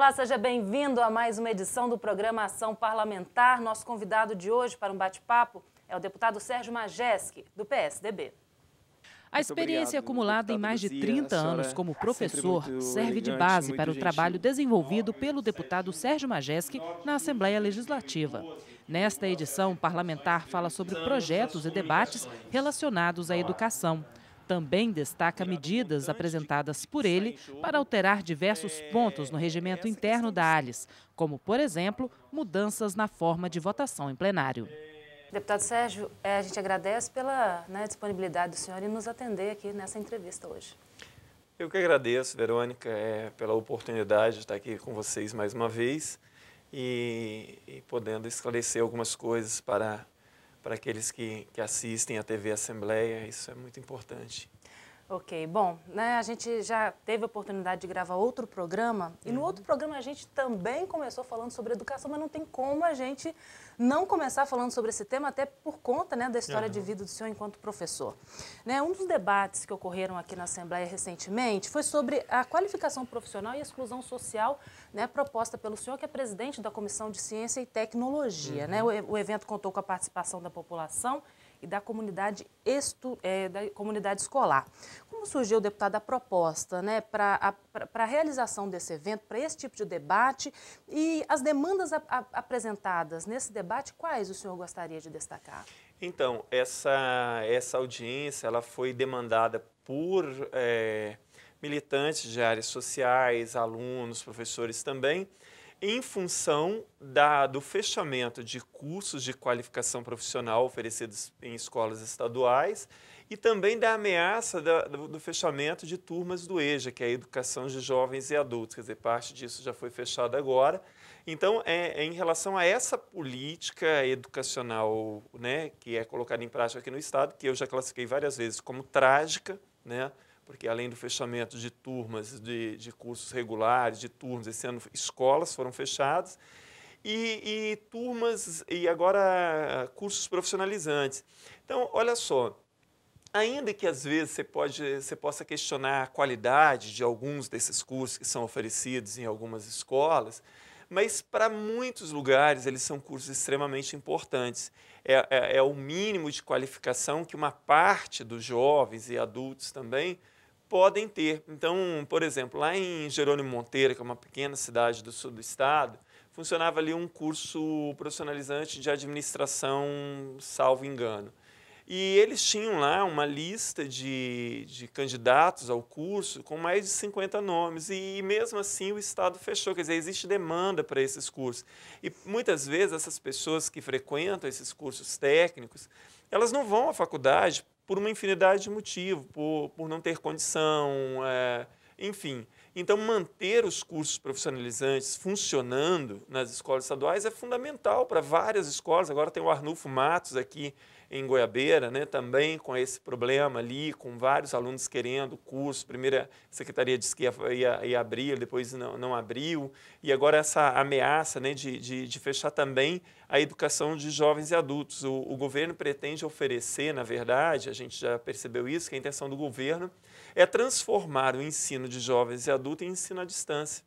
Olá, seja bem-vindo a mais uma edição do programa Ação Parlamentar. Nosso convidado de hoje para um bate-papo é o deputado Sérgio Majeski, do PSDB. A experiência obrigado, acumulada em mais de 30 anos como professor serve de base para o trabalho desenvolvido pelo deputado Sérgio Majeski na Assembleia Legislativa. Nesta edição, o parlamentar fala sobre projetos e debates relacionados à educação. Também destaca medidas apresentadas por ele para alterar diversos pontos no regimento interno da ALES, como, por exemplo, mudanças na forma de votação em plenário. Deputado Sérgio, é, a gente agradece pela né, disponibilidade do senhor em nos atender aqui nessa entrevista hoje. Eu que agradeço, Verônica, é, pela oportunidade de estar aqui com vocês mais uma vez e, e podendo esclarecer algumas coisas para para aqueles que, que assistem à TV Assembleia, isso é muito importante. Ok, bom, né, a gente já teve a oportunidade de gravar outro programa e no uhum. outro programa a gente também começou falando sobre educação, mas não tem como a gente não começar falando sobre esse tema, até por conta né, da história uhum. de vida do senhor enquanto professor. Né, um dos debates que ocorreram aqui na Assembleia recentemente foi sobre a qualificação profissional e a exclusão social né, proposta pelo senhor, que é presidente da Comissão de Ciência e Tecnologia. Né. Uhum. Né, o, o evento contou com a participação da população e da comunidade, estu, é, da comunidade escolar. Como surgiu, deputada, a proposta né, para a realização desse evento, para esse tipo de debate e as demandas a, a, apresentadas nesse debate, quais o senhor gostaria de destacar? Então, essa, essa audiência ela foi demandada por é, militantes de áreas sociais, alunos, professores também, em função da, do fechamento de cursos de qualificação profissional oferecidos em escolas estaduais e também da ameaça da, do, do, fechamento de turmas do EJA, que é a Educação de Jovens e Adultos. Quer dizer, parte disso já foi fechada agora. Então, é, é em relação a essa política educacional né, que é colocada em prática aqui no Estado, que eu já classifiquei várias vezes como trágica, né? porque além do fechamento de turmas de, de cursos regulares, de turmas, esse ano escolas foram fechadas, e, e turmas e agora cursos profissionalizantes. Então, olha só, ainda que às vezes você, pode, você possa questionar a qualidade de alguns desses cursos que são oferecidos em algumas escolas, mas para muitos lugares eles são cursos extremamente importantes. É, é, é, o mínimo de qualificação que uma parte dos jovens e adultos também podem ter. Então, por exemplo, lá em Jerônimo Monteiro, que é uma pequena cidade do sul do estado, funcionava ali um curso profissionalizante de administração, salvo engano. E eles tinham lá uma lista de, de candidatos ao curso com mais de 50 nomes, e mesmo assim o Estado fechou. Quer dizer, existe demanda para esses cursos. E muitas vezes essas pessoas que frequentam esses cursos técnicos, elas não vão à faculdade por uma infinidade de motivos, por, por não ter condição, é, enfim. Então, manter os cursos profissionalizantes funcionando nas escolas estaduais é fundamental para várias escolas. Agora tem o Arnulfo Matos aqui em Goiabeira, né, também com esse problema ali, com vários alunos querendo o curso. Primeiro a Secretaria disse que ia, ia, ia abrir, depois não, não, abriu. E agora essa ameaça né, de, de, de, fechar também a educação de jovens e adultos. O, o governo pretende oferecer, na verdade, a gente já percebeu isso, que a intenção do governo é transformar o ensino de jovens e adultos em ensino à distância.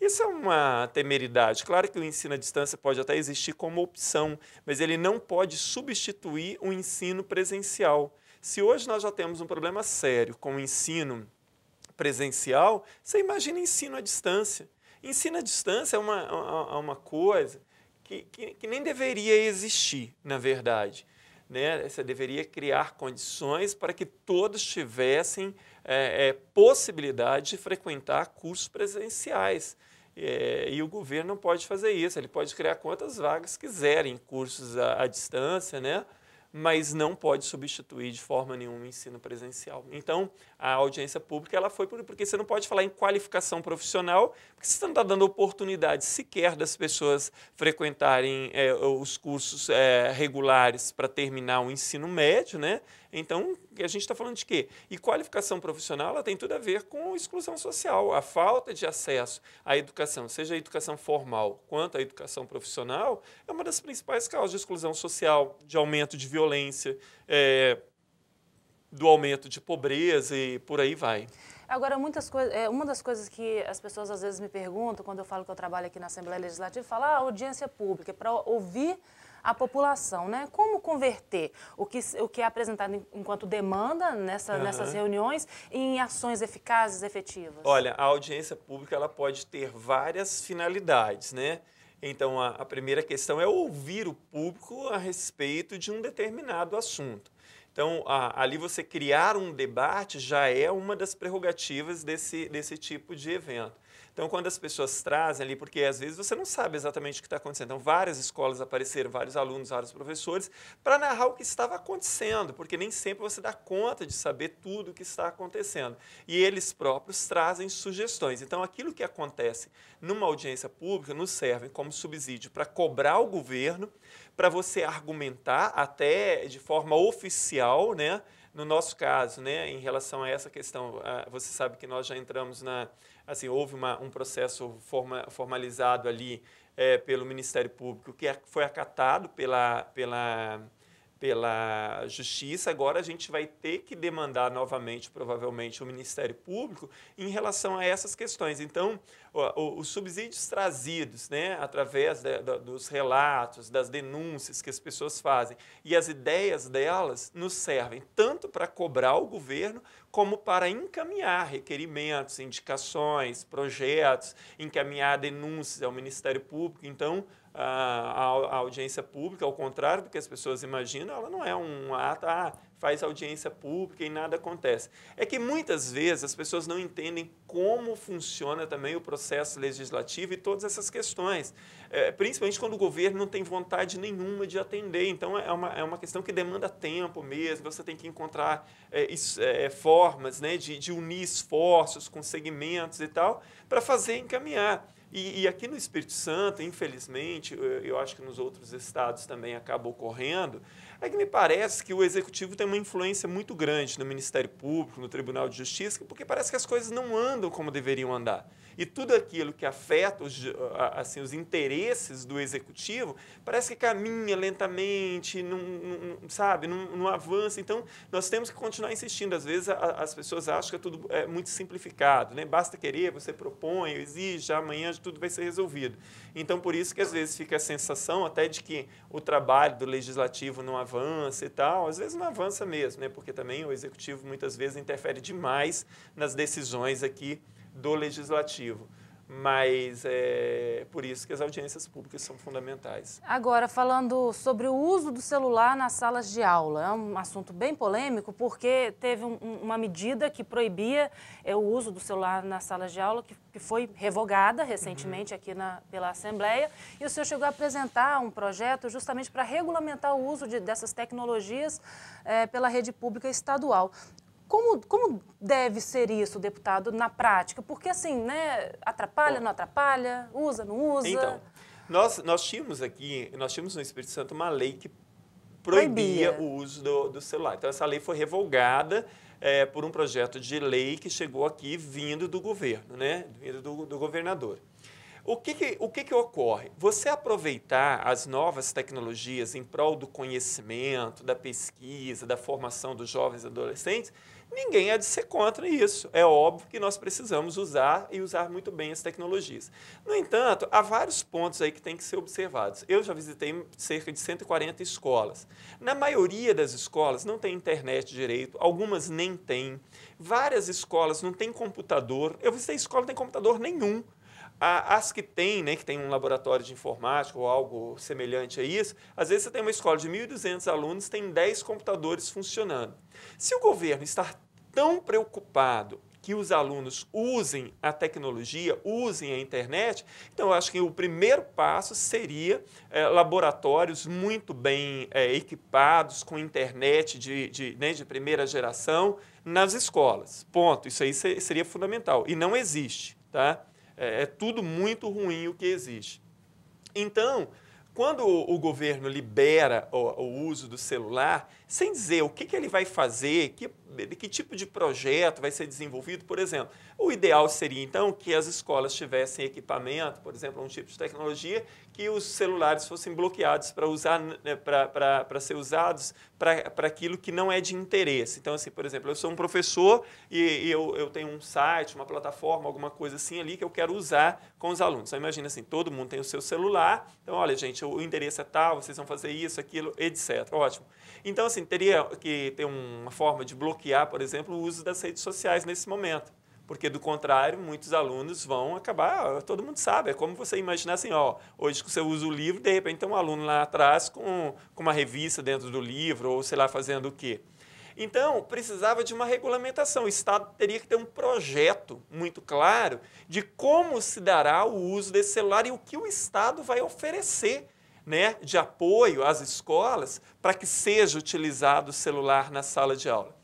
Isso é uma temeridade. Claro que o ensino à distância pode até existir como opção, mas ele não pode substituir o ensino presencial. Se hoje nós já temos um problema sério com o ensino presencial, você imagina ensino à distância. Ensino à distância é uma, é uma, é uma coisa que, que, que nem deveria existir, na verdade né, você deveria criar condições para que todos tivessem é, é, possibilidade de frequentar cursos presenciais. É, e o governo não pode fazer isso, ele pode criar quantas vagas quiserem, cursos à, à distância, né? mas não pode substituir de forma nenhuma o ensino presencial. Então, a audiência pública ela foi porque você não pode falar em qualificação profissional, porque você não está dando oportunidade sequer das pessoas frequentarem é, os cursos é, regulares para terminar o ensino médio, né? Então, a gente está falando de quê? E qualificação profissional ela tem tudo a ver com exclusão social, a falta de acesso à educação, seja a educação formal quanto à educação profissional, é uma das principais causas de exclusão social, de aumento de violência, é, do aumento de pobreza e por aí vai. Agora, muitas coisas, é, uma das coisas que as pessoas às vezes me perguntam quando eu falo que eu trabalho aqui na Assembleia Legislativa, falar ah, audiência pública, é para ouvir a população, né? Como converter o que, o que é apresentado enquanto demanda nessa, uhum. nessas reuniões em ações eficazes, efetivas? Olha, a audiência pública ela pode ter várias finalidades, né? Então, a, a, primeira questão é ouvir o público a respeito de um determinado assunto. Então, a, ali você criar um debate já é uma das prerrogativas desse, desse tipo de evento. Então, quando as pessoas trazem ali, porque às vezes você não sabe exatamente o que está acontecendo, então várias escolas apareceram, vários alunos, vários professores, para narrar o que estava acontecendo, porque nem sempre você dá conta de saber tudo o que está acontecendo. E eles próprios trazem sugestões. Então, aquilo que acontece numa audiência pública nos serve como subsídio para cobrar o governo, para você argumentar até de forma oficial, né? No nosso caso, né, em relação a essa questão, ah, você sabe que nós já entramos na. Assim, houve uma, um processo forma, formalizado ali é, pelo Ministério Público, que é, foi acatado pela, pela pela justiça, agora a gente vai ter que demandar novamente, provavelmente, o Ministério Público em relação a essas questões. Então, os subsídios trazidos né, através de, de, dos relatos, das denúncias que as pessoas fazem e as ideias delas nos servem tanto para cobrar o governo como para encaminhar requerimentos, indicações, projetos, encaminhar denúncias ao Ministério Público. Então, a, audiência pública, ao contrário do que as pessoas imaginam, ela não é um ato, ah, faz audiência pública e nada acontece. É que muitas vezes as pessoas não entendem como funciona também o processo legislativo e todas essas questões, é, principalmente quando o governo não tem vontade nenhuma de atender. Então, é uma, é uma questão que demanda tempo mesmo, você tem que encontrar é, é, formas né, de, de unir esforços com segmentos e tal, para fazer encaminhar. E, e, aqui no Espírito Santo, infelizmente, eu, eu, acho que nos outros estados também acaba ocorrendo, é que me parece que o executivo tem uma influência muito grande no Ministério Público, no Tribunal de Justiça, porque parece que as coisas não andam como deveriam andar. E tudo aquilo que afeta os, eh, assim, os interesses do executivo parece que caminha lentamente, não, não sabe, não, não, avança. Então, nós temos que continuar insistindo. Às vezes, a, as pessoas acham que é tudo é, muito simplificado. Né? Basta querer, você propõe, exige, amanhã tudo vai ser resolvido. Então, por isso que às vezes fica a sensação até de que o trabalho do legislativo não avança e tal. Às vezes não avança mesmo, né? porque também o executivo muitas vezes interfere demais nas decisões aqui do legislativo. Mas é por isso que as audiências públicas são fundamentais. Agora, falando sobre o uso do celular nas salas de aula, é um assunto bem polêmico, porque teve um, uma medida que proibia é, o uso do celular nas salas de aula, que, que foi revogada recentemente uhum. aqui na, pela Assembleia, e o senhor chegou a apresentar um projeto justamente para regulamentar o uso de, dessas tecnologias é, pela rede pública estadual. Como, como deve ser isso, deputado, na prática? Porque assim, né, atrapalha, não atrapalha, usa, não usa? Então, nós, nós tínhamos aqui, nós tínhamos no Espírito Santo uma lei que proibia, proibia. o uso do, do celular. Então, essa lei foi revogada é, por um projeto de lei que chegou aqui vindo do governo, né? Vindo do, do governador. O, que, que o que, que, ocorre? Você aproveitar as novas tecnologias em prol do conhecimento, da pesquisa, da formação dos jovens e adolescentes, Ninguém é de ser contra isso. É óbvio que nós precisamos usar e usar muito bem as tecnologias. No entanto, há vários pontos aí que têm que ser observados. Eu já visitei cerca de 140 escolas. Na maioria das escolas não tem internet direito, algumas nem têm. Várias escolas não têm computador. Eu visitei escola não tem computador nenhum as que têm, né, que tem um laboratório de informática ou algo semelhante a isso, às vezes você tem uma escola de 1.200 alunos, tem 10 computadores funcionando. Se o governo está tão preocupado que os alunos usem a tecnologia, usem a internet, então eu acho que o primeiro passo seria é, laboratórios muito bem é, equipados com internet de, de, né, de primeira geração nas escolas. Ponto. Isso aí seria fundamental. E não existe, tá? É, é tudo muito ruim o que existe. Então, quando o governo libera o, o uso do celular, sem dizer o que, que ele vai fazer, que, que tipo de projeto vai ser desenvolvido, por exemplo. O ideal seria, então, que as escolas tivessem equipamento, por exemplo, um tipo de tecnologia, que os celulares fossem bloqueados para usar né, para ser usados para aquilo que não é de interesse. Então, assim, por exemplo, eu sou um professor e, e eu, eu tenho um site, uma plataforma, alguma coisa assim ali que eu quero usar com os alunos. Então, imagina assim, todo mundo tem o seu celular, então, olha, gente, o endereço é tal, vocês vão fazer isso, aquilo, etc. Ótimo. Então, assim, assim, teria que ter uma forma de bloquear, por exemplo, o uso das redes sociais nesse momento. Porque, do contrário, muitos alunos vão acabar. Todo mundo sabe. É como você imaginar assim: ó, hoje que você usa o livro, de repente tem um aluno lá atrás com, com uma revista dentro do livro, ou sei lá, fazendo o quê. Então, precisava de uma regulamentação. O Estado teria que ter um projeto muito claro de como se dará o uso desse celular e o que o Estado vai oferecer né, de apoio às escolas para que seja utilizado o celular na sala de aula.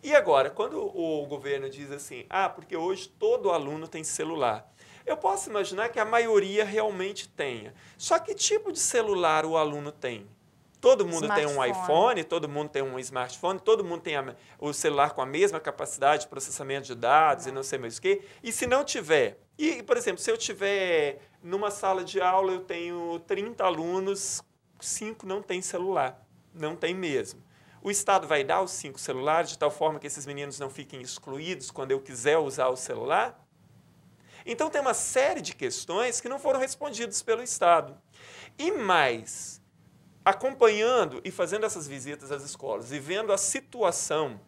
E agora, quando o governo diz assim, ah, porque hoje todo aluno tem celular, eu posso imaginar que a maioria realmente tenha. Só que tipo de celular o aluno tem? Todo mundo smartphone. tem um iPhone, todo mundo tem um smartphone, todo mundo tem a, o celular com a mesma capacidade de processamento de dados é. e não sei mais o quê. E se não tiver? E, por exemplo, se eu tiver numa sala de aula eu tenho 30 alunos, cinco não tem celular, não tem mesmo. O Estado vai dar os cinco celulares de tal forma que esses meninos não fiquem excluídos quando eu quiser usar o celular? Então tem uma série de questões que não foram respondidas pelo Estado. E mais, acompanhando e fazendo essas visitas às escolas e vendo a situação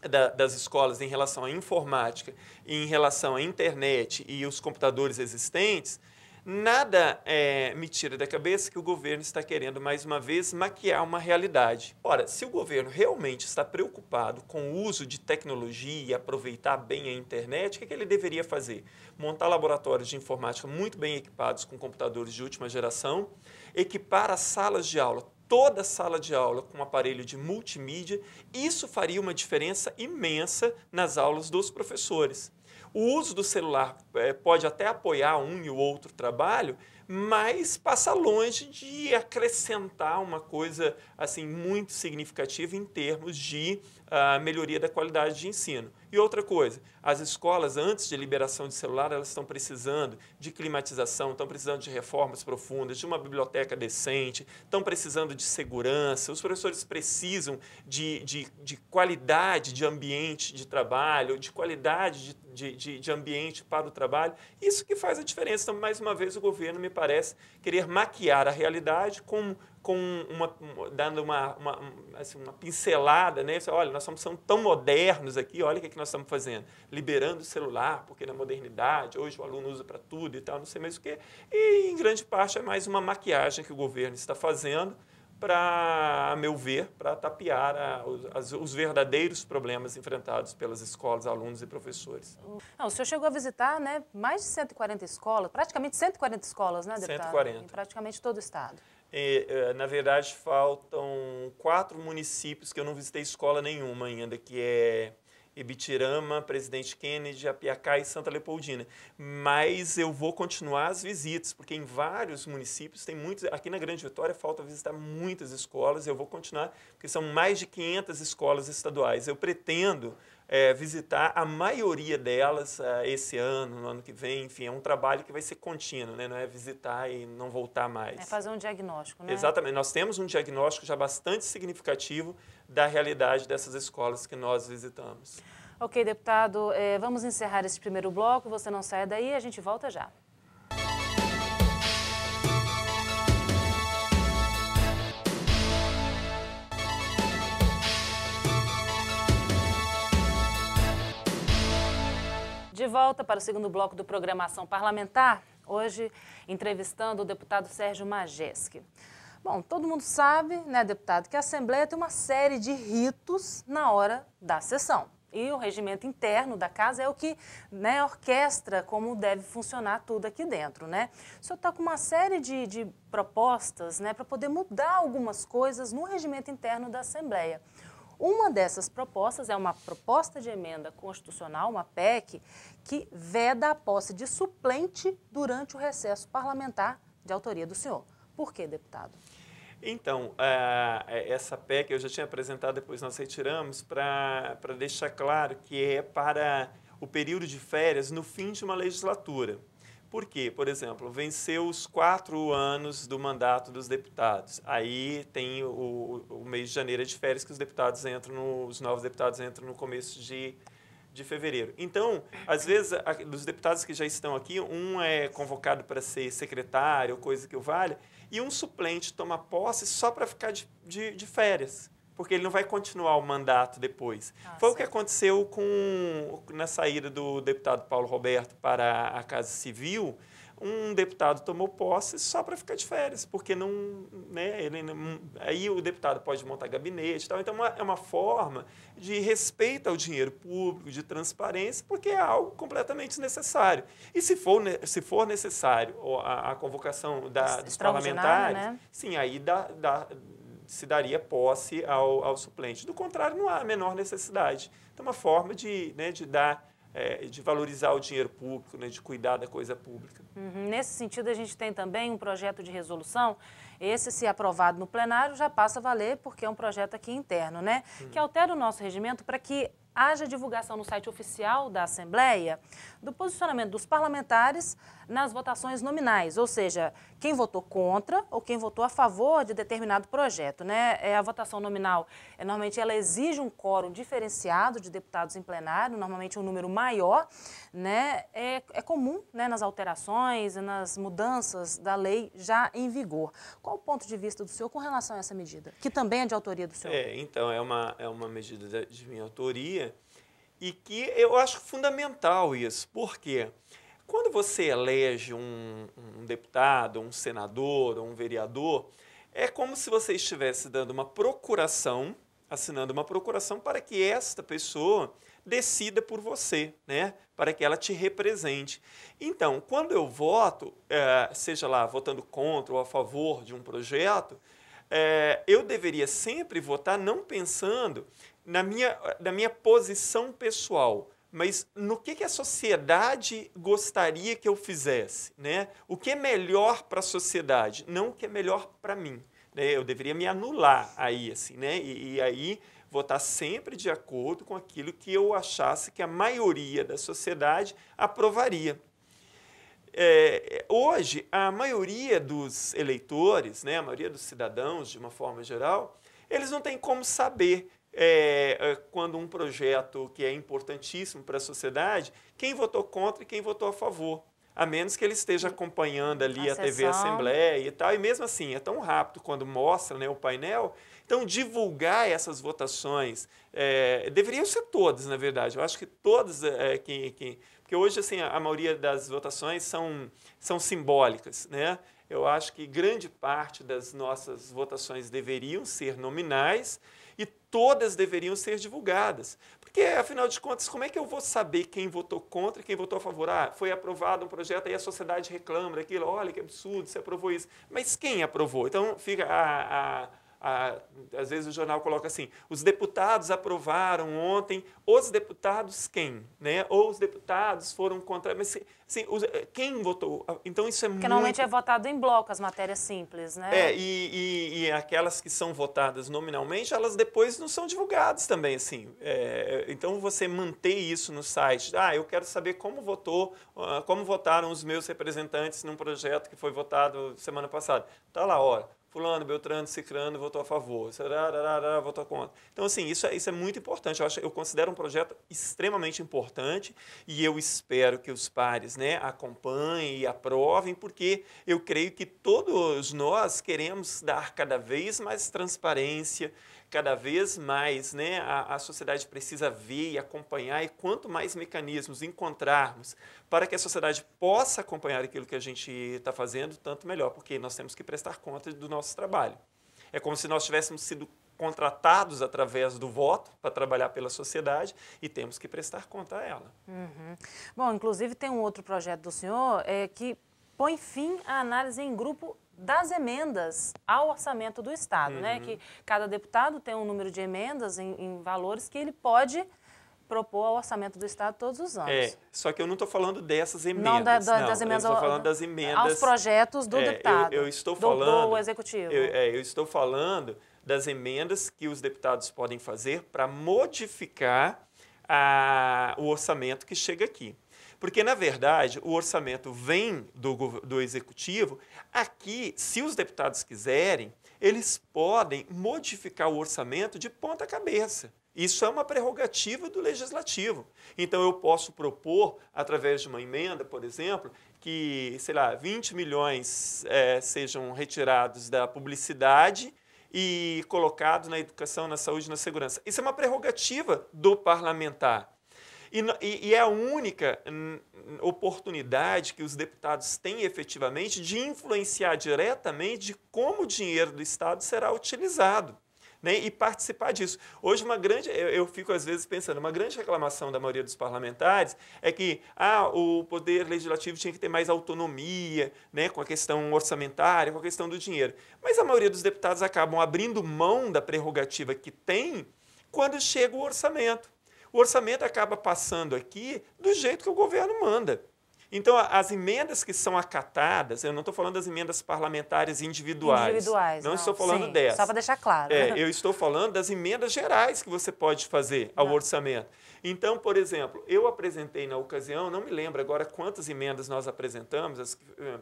da, das escolas em relação à informática, em relação à internet e os computadores existentes, Nada é, me tira da cabeça que o governo está querendo, mais uma vez, maquiar uma realidade. Ora, se o governo realmente está preocupado com o uso de tecnologia e aproveitar bem a internet, o que, é que ele deveria fazer? Montar laboratórios de informática muito bem equipados com computadores de última geração, equipar as salas de aula, toda a sala de aula com um aparelho de multimídia, isso faria uma diferença imensa nas aulas dos professores. O uso do celular é, pode até apoiar um e o outro trabalho, mas passa longe de acrescentar uma coisa assim muito significativa em termos de uh, melhoria da qualidade de ensino. E outra coisa, as escolas, antes de liberação de celular, elas estão precisando de climatização, estão precisando de reformas profundas, de uma biblioteca decente, estão precisando de segurança, os professores precisam de, de, de qualidade de ambiente de trabalho, de qualidade de de, de, de, ambiente para o trabalho. Isso que faz a diferença. Então, mais uma vez, o governo, me parece, querer maquiar a realidade com, com uma, dando uma, uma, assim, uma pincelada, né? Olha, nós somos tão modernos aqui, olha o que, é que nós estamos fazendo. Liberando o celular, porque na modernidade, hoje o aluno usa para tudo e tal, não sei mais o quê. E, em grande parte, é mais uma maquiagem que o governo está fazendo para, a meu ver, para tapiar a, os, os, verdadeiros problemas enfrentados pelas escolas, alunos e professores. Não, o senhor chegou a visitar né, mais de 140 escolas, praticamente 140 escolas, né, deputado? 140. Em praticamente todo o estado. E, eh, na verdade, faltam quatro municípios que eu não visitei escola nenhuma ainda, que é Ibitirama, Presidente Kennedy, Apiacá e Santa Leopoldina. Mas eu vou continuar as visitas, porque em vários municípios tem muitos. Aqui na Grande Vitória falta visitar muitas escolas, eu vou continuar, porque são mais de 500 escolas estaduais. Eu pretendo é, visitar a maioria delas é, esse ano, no ano que vem, enfim, é um trabalho que vai ser contínuo, né? não é visitar e não voltar mais. É fazer um diagnóstico, né? Exatamente, nós temos um diagnóstico já bastante significativo da realidade dessas escolas que nós visitamos. Ok, deputado, é, vamos encerrar esse primeiro bloco, você não sai daí, a gente volta já. De volta para o segundo bloco do Programação Parlamentar, hoje entrevistando o deputado Sérgio Majeski. Bom, todo mundo sabe, né, deputado, que a Assembleia tem uma série de ritos na hora da sessão. E o regimento interno da casa é o que né, orquestra como deve funcionar tudo aqui dentro, né? O senhor está com uma série de, de propostas né, para poder mudar algumas coisas no regimento interno da Assembleia. Uma dessas propostas é uma proposta de emenda constitucional, uma PEC, que veda a posse de suplente durante o recesso parlamentar de autoria do senhor. Por quê, deputado? Então, é, é, essa PEC eu já tinha apresentado, depois nós retiramos, para deixar claro que é para o período de férias no fim de uma legislatura. Por quê? Por exemplo, venceu os quatro anos do mandato dos deputados. Aí tem o, o mês de janeiro é de férias que os deputados entram, no, os novos deputados entram no começo de, de fevereiro. Então, às vezes, a, dos deputados que já estão aqui, um é convocado para ser secretário, coisa que o valha, e um suplente toma posse só para ficar de, de, de férias porque ele não vai continuar o mandato depois. Ah, Foi o que aconteceu com na saída do deputado Paulo Roberto para a Casa Civil. Um deputado tomou posse só para ficar de férias, porque não, né, ele não, aí o deputado pode montar gabinete, tal. Então é, é uma forma de respeito ao dinheiro público, de transparência, porque é algo completamente necessário. E se for, se for necessário a, a convocação da, dos parlamentares, né? sim, aí dá, dá se daria posse ao, ao suplente. Do contrário, não há a menor necessidade. Então, é uma forma de, né, de dar é, de valorizar o dinheiro público, né, de cuidar da coisa pública. Uhum. Nesse sentido, a gente tem também um projeto de resolução. Esse, se aprovado no plenário, já passa a valer, porque é um projeto aqui interno, né? Uhum. Que altera o nosso regimento para que haja divulgação no site oficial da Assembleia do posicionamento dos parlamentares nas votações nominais, ou seja, quem votou contra ou quem votou a favor de determinado projeto. Né? É, a votação nominal, é, normalmente, ela exige um quórum diferenciado de deputados em plenário, normalmente um número maior. Né? É, é comum né, nas alterações e nas mudanças da lei já em vigor. Qual o ponto de vista do senhor com relação a essa medida, que também é de autoria do senhor? É, então, é uma, é uma medida de minha autoria e que eu acho fundamental isso. Por quê? Porque quando você elege um, um deputado, um senador, um vereador, é como se você estivesse dando uma procuração, assinando uma procuração para que esta pessoa decida por você, né? Para que ela te represente. Então, quando eu voto, é, seja lá votando contra ou a favor de um projeto, é, eu deveria sempre votar não pensando na minha, na minha posição pessoal, mas no que, que a sociedade gostaria que eu fizesse, né? O que é melhor para a sociedade, não o que é melhor para mim. Né? Eu deveria me anular aí, assim, né? E, e aí vou estar tá sempre de acordo com aquilo que eu achasse que a maioria da sociedade aprovaria. É, hoje, a maioria dos eleitores, né, a maioria dos cidadãos, de uma forma geral, eles não têm como saber é, é, quando um projeto que é importantíssimo para a sociedade, quem votou contra e quem votou a favor. A menos que ele esteja acompanhando ali a, a TV Assembleia e tal. E mesmo assim, é tão rápido quando mostra né, o painel. Então, divulgar essas votações, é, deveriam ser todas, na verdade. Eu acho que todas, é, quem, é, quem, porque hoje assim, a, a maioria das votações são, são simbólicas. Né? Eu acho que grande parte das nossas votações deveriam ser nominais, e todas deveriam ser divulgadas. Porque, afinal de contas, como é que eu vou saber quem votou contra e quem votou a favor? Ah, foi aprovado um projeto, aí a sociedade reclama daquilo, olha que absurdo, você aprovou isso. Mas quem aprovou? Então fica a, a às vezes o jornal coloca assim: os deputados aprovaram ontem, os deputados quem? Né? Ou os deputados foram contra. Mas assim, os, eh, quem votou? Então isso é Porque muito. normalmente é votado em bloco as matérias simples, né? É, e, e, e, aquelas que são votadas nominalmente, elas depois não são divulgadas também, assim. É, então você manter isso no site. Ah, eu quero saber como votou, ah, como votaram os meus representantes num projeto que foi votado semana passada. Tá lá, hora fulano, beltrano, cicrano votou a favor, votou contra. Então, assim, isso é, isso é muito importante. Eu, acho, eu considero um projeto extremamente importante e eu espero que os pares né, acompanhem e aprovem, porque eu creio que todos nós queremos dar cada vez mais transparência, cada vez mais né, a, a, sociedade precisa ver e acompanhar, e quanto mais mecanismos encontrarmos para que a sociedade possa acompanhar aquilo que a gente está fazendo, tanto melhor, porque nós temos que prestar conta do nosso trabalho. É como se nós tivéssemos sido contratados através do voto para trabalhar pela sociedade e temos que prestar conta a ela. Uhum. Bom, inclusive tem um outro projeto do senhor é, que põe fim à análise em grupo das emendas ao orçamento do Estado, né? uhum. né? Que cada deputado tem um número de emendas em, em, valores que ele pode propor ao orçamento do Estado todos os anos. É, só que eu não estou falando dessas emendas. Não, da, da, não das emendas. Eu estou falando das emendas. Aos projetos do é, deputado. Eu, eu estou do, falando. Do, executivo. Eu, é, eu estou falando das emendas que os deputados podem fazer para modificar a, o orçamento que chega aqui. Porque, na verdade, o orçamento vem do, do executivo. Aqui, se os deputados quiserem, eles podem modificar o orçamento de ponta cabeça. Isso é uma prerrogativa do legislativo. Então, eu posso propor, através de uma emenda, por exemplo, que, sei lá, 20 milhões é, sejam retirados da publicidade e colocados na educação, na saúde, na segurança. Isso é uma prerrogativa do parlamentar. E, e, e é a única oportunidade que os deputados têm efetivamente de influenciar diretamente de como o dinheiro do Estado será utilizado. Né, e participar disso. Hoje, uma grande, eu, eu, fico às vezes pensando, uma grande reclamação da maioria dos parlamentares é que ah, o poder legislativo tinha que ter mais autonomia né, com a questão orçamentária, com a questão do dinheiro. Mas a maioria dos deputados acabam abrindo mão da prerrogativa que tem quando chega o orçamento o orçamento acaba passando aqui do jeito que o governo manda. Então, as emendas que são acatadas, eu não estou falando das emendas parlamentares individuais. Individuais. Não, não. estou falando Sim, dessas. Só para deixar claro. É, eu estou falando das emendas gerais que você pode fazer ao não. orçamento. Então, por exemplo, eu apresentei na ocasião, não me lembro agora quantas emendas nós apresentamos, as, eh,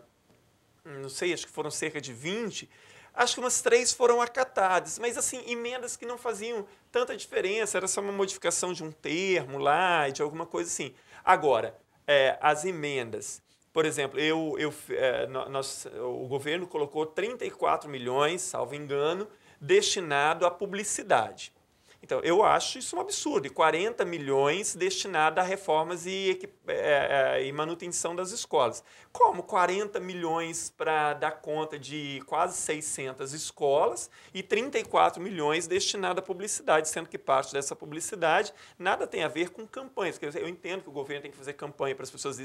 não sei, acho que foram cerca de 20 acho que umas três foram acatadas, mas assim, emendas que não faziam tanta diferença, era só uma modificação de um termo lá, de alguma coisa assim. Agora, é, as emendas. Por exemplo, eu, eu, é, nós, o governo colocou 34 milhões, salvo engano, destinado à publicidade. Então, eu acho isso um absurdo. E 40 milhões destinados a reformas e, é, é, e manutenção das escolas. Como 40 milhões para dar conta de quase 600 escolas e 34 milhões destinados à publicidade, sendo que parte dessa publicidade nada tem a ver com campanhas. Eu entendo que o governo tem que fazer campanha para as pessoas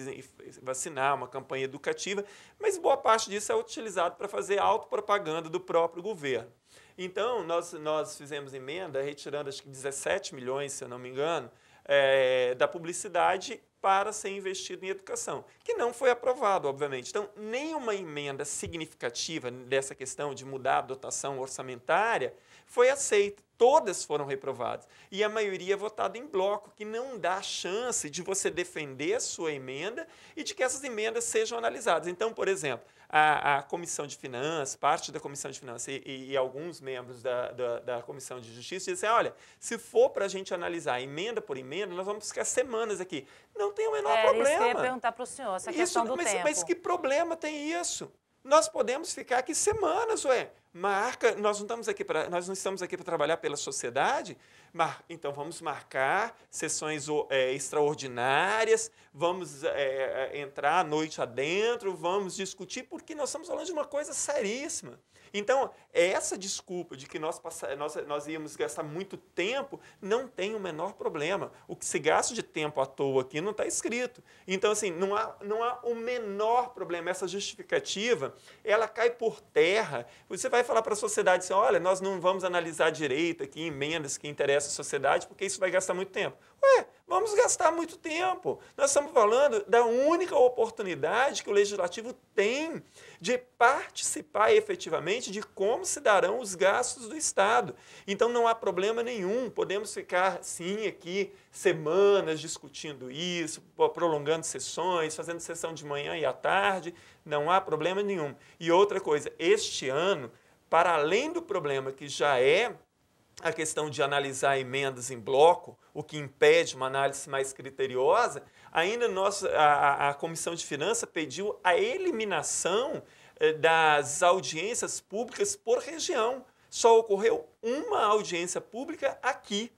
vacinar, uma campanha educativa, mas boa parte disso é utilizado para fazer autopropaganda do próprio governo. Então, nós, nós fizemos emenda, retirando acho que 17 milhões, se eu não me engano, é, da publicidade para ser investido em educação, que não foi aprovado, obviamente. Então, nenhuma emenda significativa dessa questão de mudar a dotação orçamentária foi aceita. Todas foram reprovadas. E a maioria é votada em bloco, que não dá chance de você defender a sua emenda e de que essas emendas sejam analisadas. Então, por exemplo, a, a Comissão de Finanças, parte da Comissão de Finanças e, e, e alguns membros da, da, da, Comissão de Justiça dizem: olha, se for para a gente analisar emenda por emenda, nós vamos ficar semanas aqui. Não tem o menor é, problema. Isso eu ia perguntar para o senhor, essa isso, questão do mas, tempo. Mas que problema tem isso? Nós podemos ficar aqui semanas, ué marca, nós não estamos aqui para, nós não estamos aqui para trabalhar pela sociedade, mas então vamos marcar sessões é, extraordinárias, vamos é, é, entrar à noite adentro, vamos discutir, porque nós estamos falando de uma coisa seríssima. Então, essa desculpa de que nós, nós, nós íamos gastar muito tempo não tem o menor problema. O que se gasta de tempo à toa aqui não está escrito. Então, assim, não há, não há o menor problema. Essa justificativa, ela cai por terra. Você vai falar para a sociedade assim, olha, nós não vamos analisar direito aqui emendas que interessam à sociedade, porque isso vai gastar muito tempo. Ué, Vamos gastar muito tempo. Nós estamos falando da única oportunidade que o legislativo tem de participar efetivamente de como se darão os gastos do Estado. Então não há problema nenhum, podemos ficar sim aqui semanas discutindo isso, prolongando sessões, fazendo sessão de manhã e à tarde, não há problema nenhum. E outra coisa, este ano, para além do problema que já é a questão de analisar emendas em bloco, o que impede uma análise mais criteriosa, ainda nossa, a, a Comissão de Finanças pediu a eliminação eh, das audiências públicas por região. Só ocorreu uma audiência pública aqui.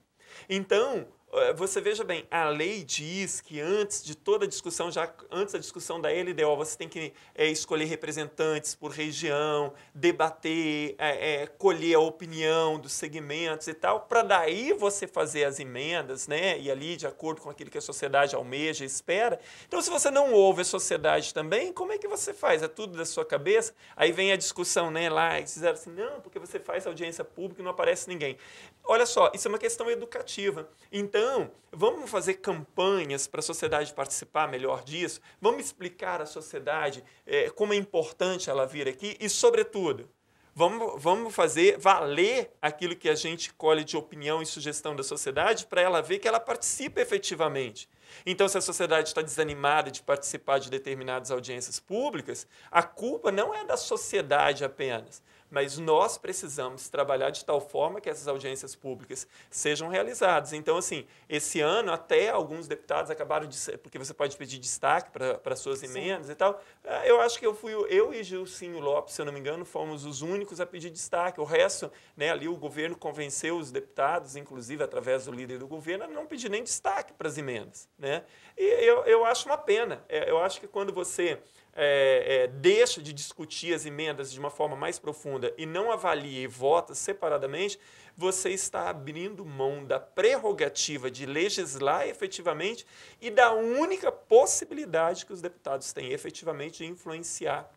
Então, é, você veja bem, a lei diz que antes de toda a discussão, já antes da discussão da LDO, você tem que é, escolher representantes por região, debater, é, é, colher a opinião dos segmentos e tal, para daí você fazer as emendas, né? E ali de acordo com aquilo que a sociedade almeja, espera. Então, se você não ouve a sociedade também, como é que você faz? É tudo da sua cabeça? Aí vem a discussão, né? Lá, e fizeram assim, não, porque você faz audiência pública e não aparece ninguém. Olha só, isso é uma questão educativa. Então então, vamos fazer campanhas para a sociedade participar melhor disso, vamos explicar à sociedade é, como é importante ela vir aqui e, sobretudo, vamos, vamos fazer valer aquilo que a gente colhe de opinião e sugestão da sociedade para ela ver que ela participa efetivamente. Então, se a sociedade está desanimada de participar de determinadas audiências públicas, a culpa não é da sociedade apenas, mas nós precisamos trabalhar de tal forma que essas audiências públicas sejam realizadas. Então, assim, esse ano até alguns deputados acabaram de ser, porque você pode pedir destaque para suas emendas Sim. e tal. Ah, eu acho que eu fui, eu e Gilcinho Lopes, se eu não me engano, fomos os únicos a pedir destaque. O resto, né, ali o governo convenceu os deputados, inclusive através do líder do governo, a não pedir nem destaque para as emendas. Né? E eu, eu acho uma pena. É, eu acho que quando você é, é, deixa de discutir as emendas de uma forma mais profunda e não avalia e vota separadamente, você está abrindo mão da prerrogativa de legislar efetivamente e da única possibilidade que os deputados têm efetivamente de influenciar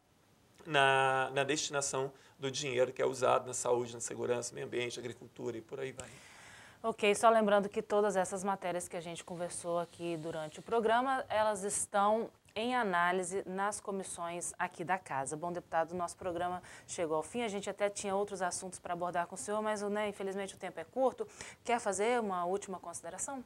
na, na destinação do dinheiro que é usado na saúde, na segurança, meio ambiente, agricultura e por aí vai. Ok, só lembrando que todas essas matérias que a gente conversou aqui durante o programa, elas estão em análise nas comissões aqui da casa. Bom, deputado, nosso programa chegou ao fim. A gente até tinha outros assuntos para abordar com o senhor, mas né, infelizmente o tempo é curto. Quer fazer uma última consideração?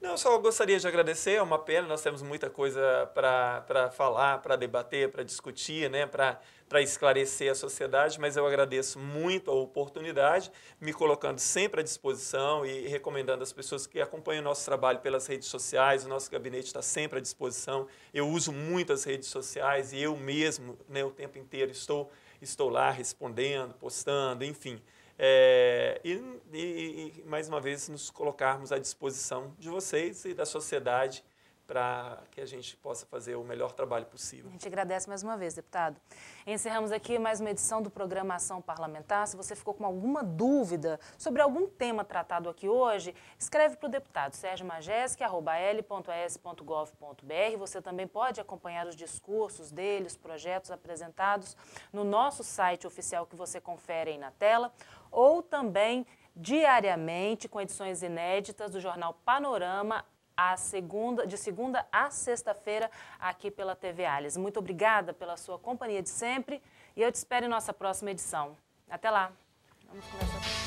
Não, só gostaria de agradecer, é uma pena, nós temos muita coisa para falar, para debater, para discutir, né, para para esclarecer a sociedade, mas eu agradeço muito a oportunidade, me colocando sempre à disposição e recomendando às pessoas que acompanham o nosso trabalho pelas redes sociais, o nosso gabinete está sempre à disposição. Eu uso muitas redes sociais e eu mesmo, né, o tempo inteiro, estou, estou lá respondendo, postando, enfim. É, e, e, e, mais uma vez, nos colocarmos à disposição de vocês e da sociedade para que a gente possa fazer o melhor trabalho possível. A gente agradece mais uma vez, deputado. Encerramos aqui mais uma edição do programa Ação Parlamentar. Se você ficou com alguma dúvida sobre algum tema tratado aqui hoje, escreve para o deputado Sérgio Você também pode acompanhar os discursos dele, os projetos apresentados no nosso site oficial que você confere aí na tela, ou também diariamente com edições inéditas do jornal Panorama segunda, de segunda a sexta-feira aqui pela TV Alice. Muito obrigada pela sua companhia de sempre e eu te espero em nossa próxima edição. Até lá. Vamos conversar.